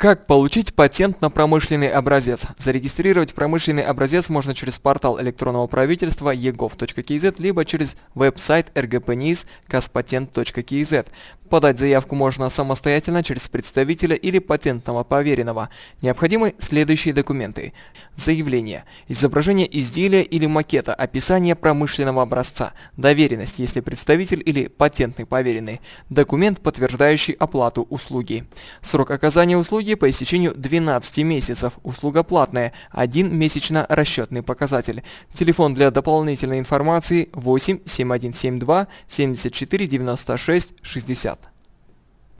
Как получить патент на промышленный образец? Зарегистрировать промышленный образец можно через портал электронного правительства egov.kz, либо через веб-сайт rgpnis Подать заявку можно самостоятельно через представителя или патентного поверенного. Необходимы следующие документы. Заявление. Изображение изделия или макета. Описание промышленного образца. Доверенность, если представитель или патентный поверенный. Документ, подтверждающий оплату услуги. Срок оказания услуги услуги по истечению 12 месяцев. Услуга платная. Один месячно-расчетный показатель. Телефон для дополнительной информации 8 7172 74 96 60.